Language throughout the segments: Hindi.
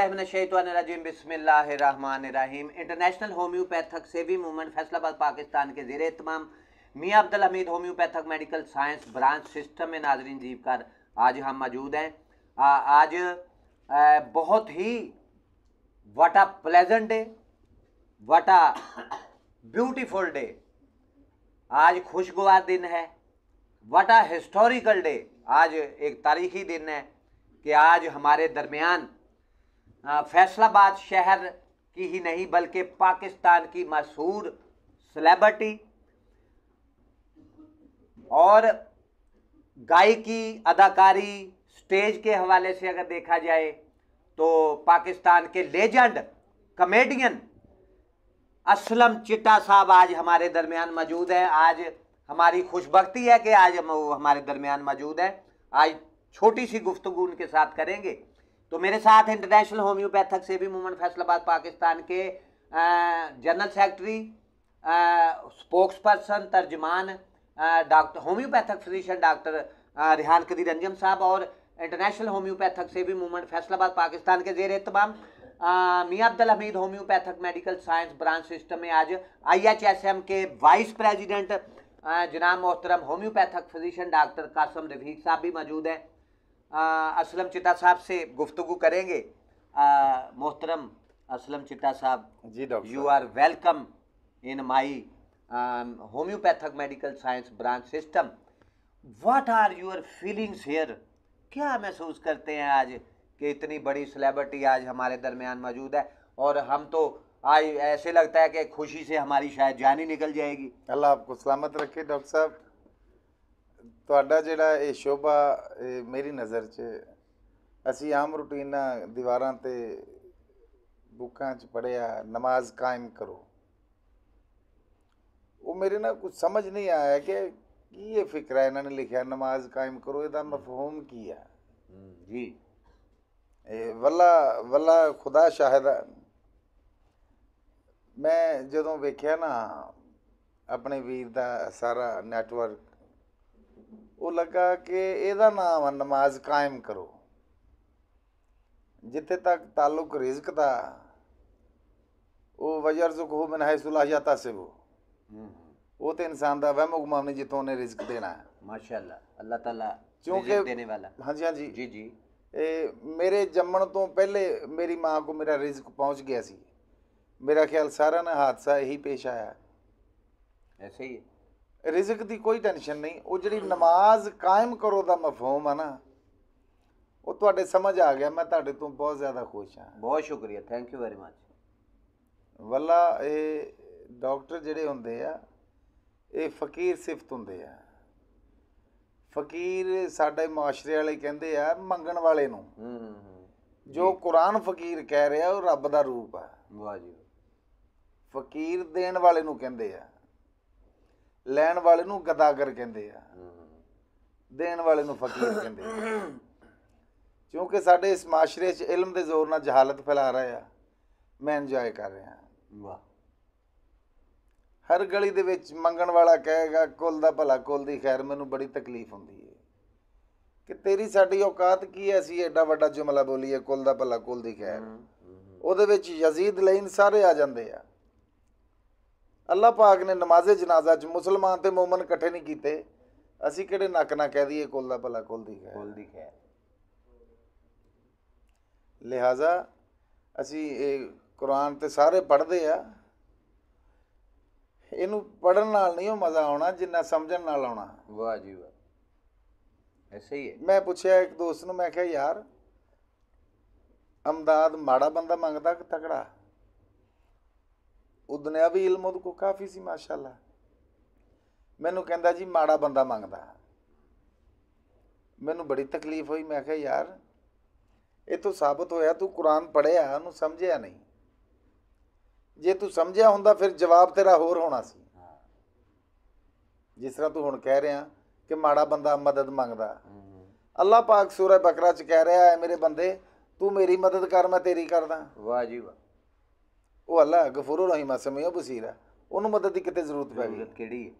बिस्मिल्लाहिर्रहमानिर्रहीम इंटरनेशनल होम्योपैथक सेवी मूवमेंट फैसलाबाद पाकिस्तान के जेर तमाम मियाँ Abdul Hameed homeopathic medical science branch system में नाजरीन जीव कर आज हम मौजूद हैं आ, आज आ, बहुत ही what a pleasant day what a beautiful day आज खुशगवार दिन है वट आ हिस्टोरिकल डे आज एक तारीखी दिन है कि आज हमारे दरमियान फैसलाबाद शहर की ही नहीं बल्कि पाकिस्तान की मशहूर सेलेब्रिटी और गायकी अदाकारी स्टेज के हवाले से अगर देखा जाए तो पाकिस्तान के लेजेंड कमेडियन असलम चिट्टा साहब आज हमारे दरमियान मौजूद है आज हमारी खुशबकती है कि आज हम हमारे दरमियान मौजूद है आज छोटी सी गुफ्तगु उनके साथ करेंगे तो मेरे साथ इंटरनेशनल होम्योपैथक से भी मूवमेंट फैसलाबाद पाकिस्तान के जनरल सेक्रेटरी स्पोक्स पर्सन तर्जमान doctor homeopathic physician doctor Rehan Qadeer Anjum साहब और इंटरनेशनल होम्योपैथक से भी मूवमेंट फैसलाबाद पाकिस्तान के जेर तमाम मियाँ Abdul Hameed homeopathic medical science branch system में आज आईएचएसएम के वाइस प्रेसिडेंट जनाब मोहतरम homeopathic physician doctor Qasim Rafiq साहब भी मौजूद हैं असलम चिता साहब से गुफ्तु करेंगे मोहतरम असलम चिता साहब ji doctor you are welcome in my homeopathic medical science branch system what are your feelings here क्या महसूस करते हैं आज कि इतनी बड़ी सेलेब्रिटी आज हमारे दरमियान मौजूद है और हम तो आज ऐसे लगता है कि खुशी से हमारी शायद जान ही निकल जाएगी अल्लाह आपको सलामत रखे डॉक्टर साहब ਤੁਹਾਡਾ ਜਿਹੜਾ ਇਹ ਸ਼ੋਭਾ ਮੇਰੀ ਨਜ਼ਰ 'ਚ ਅਸੀਂ ਆਮ ਰੁਟੀਨਾਂ ਦੀਵਾਰਾਂ ਤੇ ਬੁੱਕਾਂ 'ਚ ਪੜਿਆ ਨਮਾਜ਼ ਕਾਇਮ ਕਰੋ ਉਹ ਮੇਰੇ ਨਾਲ ਕੁਝ ਸਮਝ ਨਹੀਂ ਆਇਆ ਕਿ ਕੀ ਇਹ ਫਿਕਰਾ ਇਹਨਾਂ ਨੇ ਲਿਖਿਆ ਨਮਾਜ਼ ਕਾਇਮ ਕਰੋ ਇਹਦਾ ਮਫਹੂਮ ਕੀ ਹੈ ਜੀ ਇਹ ਵੱਲਾ ਵੱਲਾ ਖੁਦਾ ਸ਼ਾਹਿਦ ਮੈਂ ਜਦੋਂ ਵੇਖਿਆ ਨਾ ਆਪਣੇ ਵੀਰ ਦਾ ਸਾਰਾ ਨੈਟਵਰਕ ਉਹ ਲੱਗਾ ਕਿ ਇਹਦਾ ਨਾਮ ਆ ਨਮਾਜ਼ ਕਾਇਮ ਕਰੋ ਜਿੱਥੇ ਤੱਕ ਤਾਲੁਕ ਰਿਜ਼ਕ ਦਾ ਉਹ ਹੈ ਮਿਨ ਜਾਤਾ ਸੇ ਉਹ ਤੇ ਇਨਸਾਨ ਦਾ ਵਹਿਮ ਉਗਮਾ ਨੇ ਜਿੱਥੋਂ ਨੇ ਰਿਜ਼ਕ ਦੇਣਾ ਮਾਸ਼ਾਅੱਲਾ ਅੱਲਾਹ ਤਾਲਾ ਕਿਉਂਕਿ ਦੇਣੇ ਵਾਲਾ ਹਾਂਜੀ ਹਾਂਜੀ ਜੀ ਜੀ ਇਹ ਮੇਰੇ ਜੰਮਣ ਤੋਂ ਪਹਿਲੇ ਮੇਰੀ ਮਾਂ ਕੋ ਮੇਰਾ ਰਿਜ਼ਕ ਪਹੁੰਚ ਗਿਆ ਸੀ ਮੇਰਾ ਖਿਆਲ ਸਾਰਾ ਨਾ ਹਾਦਸਾ ਇਹੀ ਪੇਸ਼ ਆਇਆ ਐਸੇ ਹੀ ਰਿਜ਼ਕ ਦੀ ਕੋਈ ਟੈਨਸ਼ਨ ਨਹੀਂ ਉਹ ਜਿਹੜੀ ਨਮਾਜ਼ ਕਾਇਮ ਕਰੋ ਦਾ ਮਫਹੂਮ ਆ ਨਾ ਉਹ ਤੁਹਾਡੇ ਸਮਝ ਆ ਗਿਆ ਮੈਂ ਤੁਹਾਡੇ ਤੋਂ ਬਹੁਤ ਜ਼ਿਆਦਾ ਖੁਸ਼ ਹਾਂ ਬਹੁਤ ਸ਼ੁਕਰੀਆ ਥੈਂਕ ਯੂ ਵੈਰੀ ਮੱਚ ਵੱਲਾ ਇਹ ਡਾਕਟਰ ਜਿਹੜੇ ਹੁੰਦੇ ਆ ਇਹ ਫਕੀਰ ਸਿਫਤ ਹੁੰਦੇ ਆ ਫਕੀਰ ਸਾਡੇ ਮਾਸ਼ਰੇ ਵਾਲੇ ਕਹਿੰਦੇ ਆ ਮੰਗਣ ਵਾਲੇ ਨੂੰ ਹੂੰ ਜੋ ਕੁਰਾਨ ਫਕੀਰ ਕਹਿ ਰਿਹਾ ਉਹ ਰੱਬ ਦਾ ਰੂਪ ਆ ਵਾਹ ਜੀ ਫਕੀਰ ਦੇਣ ਵਾਲੇ ਨੂੰ ਕਹਿੰਦੇ ਆ ਲੈਣ ਵਾਲੇ ਨੂੰ ਗਦਾਗਰ ਕਹਿੰਦੇ ਆ ਦੇਣ ਵਾਲੇ ਨੂੰ ਫਕੀਰ ਕਹਿੰਦੇ ਆ ਕਿਉਂਕਿ ਸਾਡੇ ਇਸ ਮਾਸ਼ਰੇ 'ਚ ਇਲਮ ਦੇ ਜ਼ੋਰ ਨਾਲ ਜਹਾਲਤ ਫੈਲਾ ਰਹੇ ਆ ਮੈਂ ਇੰਜੋਏ ਕਰ ਰਿਹਾ ਵਾਹ ਹਰ ਗਲੀ ਦੇ ਵਿੱਚ ਮੰਗਣ ਵਾਲਾ ਕਹੇਗਾ ਕੁੱਲ ਦਾ ਭਲਾ ਕੁੱਲ ਦੀ ਖੈਰ ਮੈਨੂੰ ਬੜੀ ਤਕਲੀਫ ਹੁੰਦੀ ਹੈ ਕਿ ਤੇਰੀ ਸਾਡੀ ਔਕਾਤ ਕੀ ਐ ਸੀ ਐਡਾ ਵੱਡਾ ਜੁਮਲਾ ਬੋਲੀਏ ਕੁੱਲ ਦਾ ਭਲਾ ਕੁੱਲ ਦੀ ਖੈਰ ਉਹਦੇ ਵਿੱਚ ਯਜ਼ੀਦ ਲੈਨ ਸਾਰੇ ਆ ਜਾਂਦੇ ਆ ਅੱਲਾ ਪਾਕ ਨੇ ਨਮਾਜ਼ੇ ਜਨਾਜ਼ਾ 'ਚ ਮੁਸਲਮਾਨ ਤੇ ਮੂਮਨ ਇਕੱਠੇ ਨਹੀਂ ਕੀਤੇ ਅਸੀਂ ਕਿਹੜੇ ਨੱਕ ਨਾ ਕਹਿ ਦਈਏ ਕੋਲ ਦਾ ਭਲਾ ਕੋਲ ਦੀ ਖੈਰ ਕੋਲ ਦੀ ਖੈਰ ਲਿਹਾਜ਼ਾ ਅਸੀਂ ਇਹ ਕੁਰਾਨ ਤੇ ਸਾਰੇ ਪੜ੍ਹਦੇ ਆ ਇਹਨੂੰ ਪੜਨ ਨਾਲ ਨਹੀਂ ਉਹ ਮਜ਼ਾ ਆਉਣਾ ਜਿੰਨਾ ਸਮਝਣ ਨਾਲ ਆਉਣਾ ਵਾਹ ਜੀ ਵਾਹ ਐਸੇ ਹੀ ਹੈ ਮੈਂ ਪੁੱਛਿਆ ਇੱਕ ਦੋਸਤ ਨੂੰ ਮੈਂ ਕਿਹਾ ਯਾਰ ਅਮਦਾਦ ਮਾੜਾ ਬੰਦਾ ਮੰਗਦਾ ਕਿ ਤਕੜਾ ਉਹ ਦੁਨਿਆਵੀ ਇਲਮ ਉਹਦੇ ਕੋ ਕਾਫੀ ਸੀ ਮਾਸ਼ਾਅੱਲਾ ਮੈਨੂੰ ਕਹਿੰਦਾ ਜੀ ਮਾੜਾ ਬੰਦਾ ਮੰਗਦਾ ਮੈਨੂੰ ਬੜੀ ਤਕਲੀਫ ਹੋਈ ਮੈਂ ਕਿਹਾ ਯਾਰ ਇਹ ਤੋਂ ਸਾਬਤ ਹੋਇਆ ਤੂੰ ਕੁਰਾਨ ਪੜਿਆ ਉਹਨੂੰ ਸਮਝਿਆ ਨਹੀਂ ਜੇ ਤੂੰ ਸਮਝਿਆ ਹੁੰਦਾ ਫਿਰ ਜਵਾਬ ਤੇਰਾ ਹੋਰ ਹੋਣਾ ਸੀ ਜਿਸ ਤਰ੍ਹਾਂ ਤੂੰ ਹੁਣ ਕਹਿ ਰਿਹਾ ਕਿ ਮਾੜਾ ਬੰਦਾ ਮਦਦ ਮੰਗਦਾ ਅੱਲਾਹ ਪਾਕ ਸੂਰਾ ਬਕਰਾ ਚ ਕਹਿ ਰਿਹਾ ਹੈ ਮੇਰੇ ਬੰਦੇ ਤੂੰ ਮੇਰੀ ਮਦਦ ਕਰ ਮੈਂ ਤੇਰੀ ਕਰਦਾ ਵਾਹ ਜੀ ਵਾਹ ਉਹ ਅੱਲਾ ਗਫੂਰ ਰਹੀਮ ਸਮੀਆ ਬਸੀਰਾ ਉਹਨੂੰ ਮਦਦ ਦੀ ਕਿਤੇ ਜ਼ਰੂਰਤ ਪੈ ਗਈ ਕਿਹੜੀ ਹੈ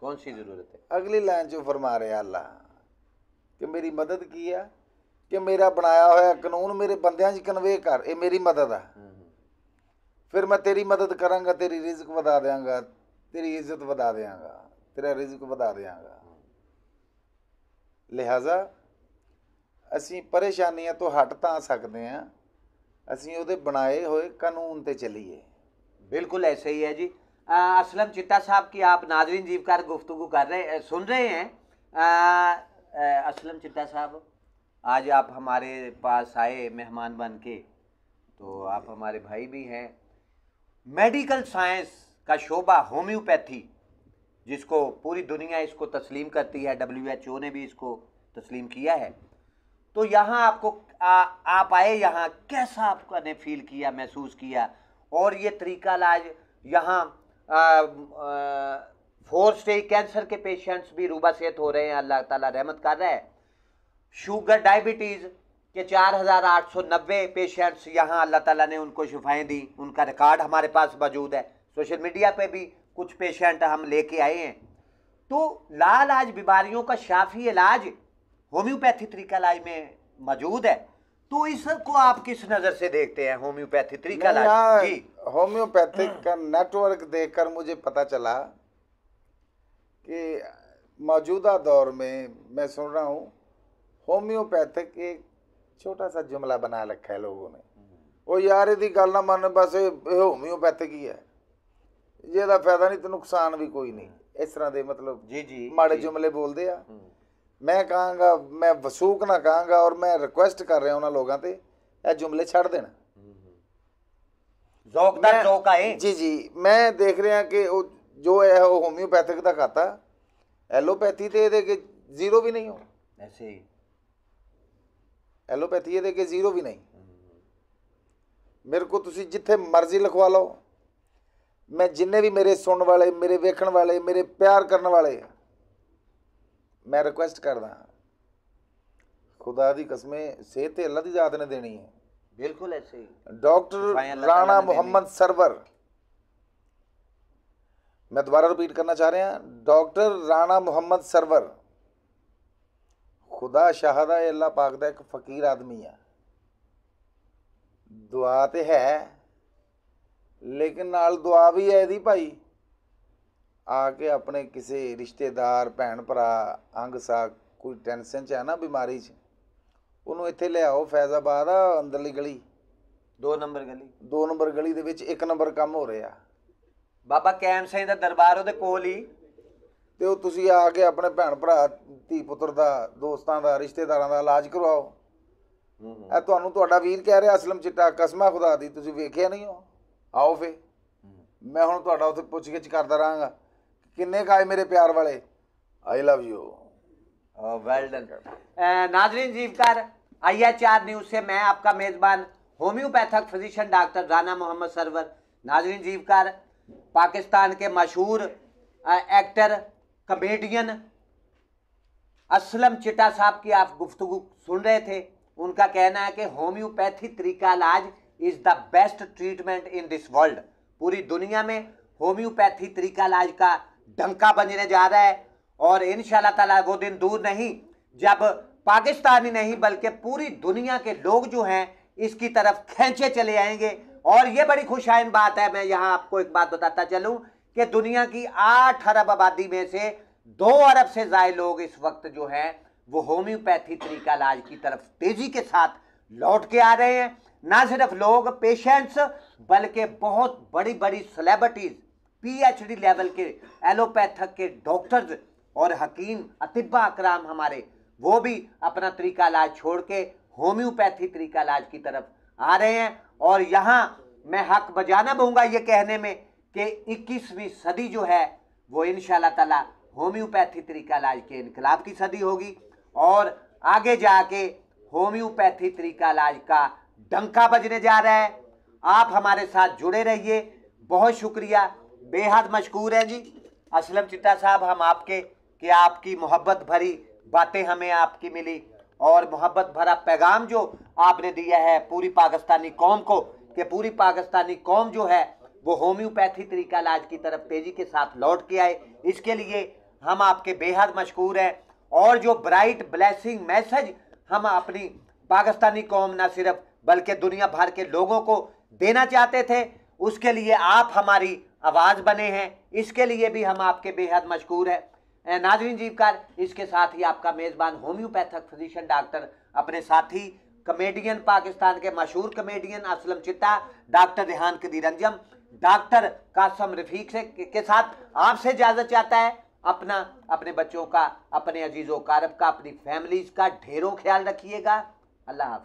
ਕੌਣ ਸੀ ਜ਼ਰੂਰਤ ਹੈ ਅਗਲੀ ਲਾਈਨ 'ਚ ਫਰਮਾ ਰਿਹਾ ਅੱਲਾ ਕਿ ਮੇਰੀ ਮਦਦ ਕੀ ਆ ਕਿ ਮੇਰਾ ਬਣਾਇਆ ਹੋਇਆ ਕਾਨੂੰਨ ਮੇਰੇ ਬੰਦਿਆਂ 'ਚ ਕਨਵੇ ਕਰ ਇਹ ਮੇਰੀ ਮਦਦ ਆ ਫਿਰ ਮੈਂ ਤੇਰੀ ਮਦਦ ਕਰਾਂਗਾ ਤੇਰੀ ਰਿਜ਼ਕ ਵਧਾ ਦੇਵਾਂਗਾ ਤੇਰੀ ਇੱਜ਼ਤ ਵਧਾ ਦੇਵਾਂਗਾ ਤੇਰਾ ਰਿਜ਼ਕ ਵਧਾ ਦੇਵਾਂਗਾ ਲਿਹਾਜ਼ਾ ਅਸੀਂ ਪਰੇਸ਼ਾਨੀਆਂ ਤੋਂ ਹਟ ਤਾਂ ਸਕਦੇ ਆਂ ਅਸੀਂ बनाए हुए कानून ਕਾਨੂੰਨ ਤੇ बिल्कुल ऐसे ही है जी असलम चिट्टा साहब की आप नाजरीन जीवकार गुफ्तु कर रहे हैं सुन रहे हैं असलम चिट्टा साहब आज आप हमारे पास आए मेहमान बन के तो आप हमारे भाई भी हैं मेडिकल साइंस का शोबा होम्योपैथी जिसको पूरी दुनिया इसको तस्लीम करती है डब्ल्यू एच ओ ने भी इसको तस्लीम किया है तो यहाँ आपको आ, आप आए यहाँ कैसा आपने फील किया महसूस किया और ये तरीका लाज यहाँ फोर स्टेज कैंसर के पेशेंट्स भी रूबा सेहत हो रहे हैं अल्लाह ताला रहमत कर रहा है शुगर डायबिटीज़ के 4,890 पेशेंट्स यहाँ अल्लाह ताला ने उनको शिफाएं दी उनका रिकॉर्ड हमारे पास मौजूद है सोशल मीडिया पे भी कुछ पेशेंट हम लेके आए हैं तो आज बीमारियों का शाफी इलाज होम्योपैथी त्रिकालाई में मौजूद है तो इसको आप किस नज़र से देखते हैं होम्योपैथी त्रिकालाई जी होम्योपैथिक हम्म। का नेटवर्क देखकर मुझे पता चला कि मौजूदा दौर में मैं सुन रहा हूँ होम्योपैथिक एक छोटा सा जुमला बना रखा है लोगों ने हम्म। वो यार ਇਹਦੀ गल ना मन बस होम्योपैथिक ही है ਹੈ फायदा नहीं तो नुकसान भी कोई नहीं हम्म। इस तरह के मतलब जी जी माड़े जुमले बोलते हैं ਮੈਂ ਕਹਾਂਗਾ ਮੈਂ ਵਸੂਕ ਨਾ ਕਹਾਂਗਾ ਔਰ ਮੈਂ ਰਿਕੁਐਸਟ ਕਰ ਰਿਹਾ ਉਹਨਾਂ ਲੋਕਾਂ ਤੇ ਇਹ ਜੁਮਲੇ ਛੱਡ ਦੇਣ ਜ਼ੋਕ ਦਾ ਜ਼ੋਕ ਆਏ ਜੀ ਜੀ ਮੈਂ ਦੇਖ ਰਿਹਾ ਕਿ ਉਹ ਜੋ ਹੈ ਉਹ ਹੋਮਿਓਪੈਥਿਕ ਦਾ ਖਾਤਾ ਐਲੋਪੈਥੀ ਤੇ ਇਹਦੇ ਕਿ ਜ਼ੀਰੋ ਵੀ ਨਹੀਂ ਹੋ ਐਸੇ ਹੀ ਐਲੋਪੈਥੀ ਇਹਦੇ ਕਿ ਜ਼ੀਰੋ ਵੀ ਨਹੀਂ ਮੇਰੇ ਕੋ ਤੁਸੀਂ ਜਿੱਥੇ ਮਰਜ਼ੀ ਲਿਖਵਾ ਲਓ ਮੈਂ ਜਿੰਨੇ ਵੀ ਮੇਰੇ ਸੁਣਨ ਵਾਲੇ ਮੇਰੇ ਵੇਖਣ ਵਾਲੇ ਮੇਰੇ ਪਿਆਰ ਕਰਨ ਵਾਲੇ मैं रिक्वेस्ट करदा हाँ। खुदा दी कस्में सेहत ते अल्लाह दी जात ने देनी है बिल्कुल ऐसे ही डॉक्टर राणा मोहम्मद सरवर मैं दोबारा रिपीट करना चाह रहा डॉक्टर राणा मोहम्मद सरवर खुदा शाहदा अल्लाह पाक का एक फकीर आदमी है दुआ तो है लेकिन नाल दुआ भी है यदि भाई ਆ ਕੇ ਆਪਣੇ ਕਿਸੇ ਰਿਸ਼ਤੇਦਾਰ ਭੈਣ ਭਰਾ ਅੰਗ ਸਾ ਕੋਈ ਟੈਨਸ਼ਨ 'ਚ ਹੈ ਨਾ ਬਿਮਾਰੀ 'ਚ ਉਹਨੂੰ ਇੱਥੇ ਲਿਆਓ ਫੈਜ਼ਾਬਾਦ ਆ ਅੰਦਰਲੀ ਗਲੀ 2 ਨੰਬਰ ਗਲੀ 2 ਨੰਬਰ ਗਲੀ ਦੇ ਵਿੱਚ 1 ਨੰਬਰ ਕੰਮ ਹੋ ਰਿਹਾ ਬਾਬਾ ਕੈਮ ਸਿੰਘ ਦਾ ਦਰਬਾਰ ਉਹਦੇ ਕੋਲ ਹੀ ਤੇ ਉਹ ਤੁਸੀਂ ਆ ਕੇ ਆਪਣੇ ਭੈਣ ਭਰਾ ਧੀ ਪੁੱਤਰ ਦਾ ਦੋਸਤਾਂ ਦਾ ਰਿਸ਼ਤੇਦਾਰਾਂ ਦਾ ਇਲਾਜ ਕਰਵਾਓ ਇਹ ਤੁਹਾਨੂੰ ਤੁਹਾਡਾ ਵੀਰ ਕਹਿ ਰਿਹਾ ਅਸਲਮ ਚਿੱਟਾ ਕਸਮਾ ਖੁਦਾ ਦੀ ਤੁਸੀਂ ਵੇਖਿਆ ਨਹੀਂ ਹੋ ਆਓ ਫੇ ਮੈਂ ਹੁਣ ਤੁਹਾਡਾ ਉੱਥੇ ਪੁੱਛ ਗਿੱਛ ਕਰਦਾ ਰਹਾਂਗਾ किन्ने का है मेरे प्यार वाले I love you well done नाजरीन जीवकार आई एच आर न्यूज से मैं आपका मेज़बान homeopathic physician doctor Rana Mohammad Sarwar नाजरीन जीवकार पाकिस्तान के मशहूर एक्टर कमेडियन असलम चिट्टा साहब की आप गुफ्तु सुन रहे थे उनका कहना है कि होम्योपैथी तरीका इलाज is the best treatment in this world पूरी दुनिया में होम्योपैथी तरीका इलाज का डंका बजने जा रहा है और इन ताला वो दिन दूर नहीं जब पाकिस्तानी नहीं बल्कि पूरी दुनिया के लोग जो हैं इसकी तरफ खींचे चले आएंगे और ये बड़ी खुशाइन बात है मैं यहाँ आपको एक बात बताता चलूँ कि दुनिया की आठ अरब आबादी में से दो अरब से ज़ाय लोग इस वक्त जो हैं वो होम्योपैथी तरीका इलाज की तरफ तेज़ी के साथ लौट के आ रहे हैं ना सिर्फ लोग पेशेंट्स बल्कि बहुत बड़ी बड़ी सेलेब्रिटीज़ पीएचडी लेवल के एलोपैथक के डॉक्टर्स और हकीम अतिब्बा अकराम हमारे वो भी अपना तरीका इलाज छोड़ के होम्योपैथी तरीका इलाज की तरफ आ रहे हैं और यहाँ मैं हक बजाना बहूँगा ये कहने में कि इक्कीसवीं सदी जो है वो इन ताला होम्योपैथी तरीका इलाज के इनकलाब की सदी होगी और आगे जाके होम्योपैथी तरीका इलाज का डंका बजने जा रहा है आप हमारे साथ जुड़े रहिए बहुत शुक्रिया बेहद मशहूर हैं जी असलम चिट्टा साहब हम आपके कि आपकी मोहब्बत भरी बातें हमें आपकी मिली और मोहब्बत भरा पैगाम जो आपने दिया है पूरी पाकिस्तानी कौम को कि पूरी पाकिस्तानी कौम जो है वो होम्योपैथी तरीका इलाज की तरफ तेज़ी के साथ लौट के आए इसके लिए हम आपके बेहद मशहूर हैं और जो ब्राइट ब्लैसिंग मैसेज हम अपनी पाकिस्तानी कौम ना सिर्फ बल्कि दुनिया भर के लोगों को देना चाहते थे उसके लिए आप हमारी आवाज़ बने हैं इसके लिए भी हम आपके बेहद मशहूर हैं नाजरीन जीवकार इसके साथ ही आपका मेज़बान होम्योपैथक फिजिशियन डॉक्टर अपने साथी कमेडियन पाकिस्तान के मशहूर comedian Aslam Chitta doctor Rehan Qadeer Anjum doctor Qasim Rafiq से के साथ आपसे इजाज़त चाहता है अपना अपने बच्चों का अपने अजीज़ कारब का अपनी फैमिलीज़ का ढेरों ख्याल रखिएगा अल्लाह हाफ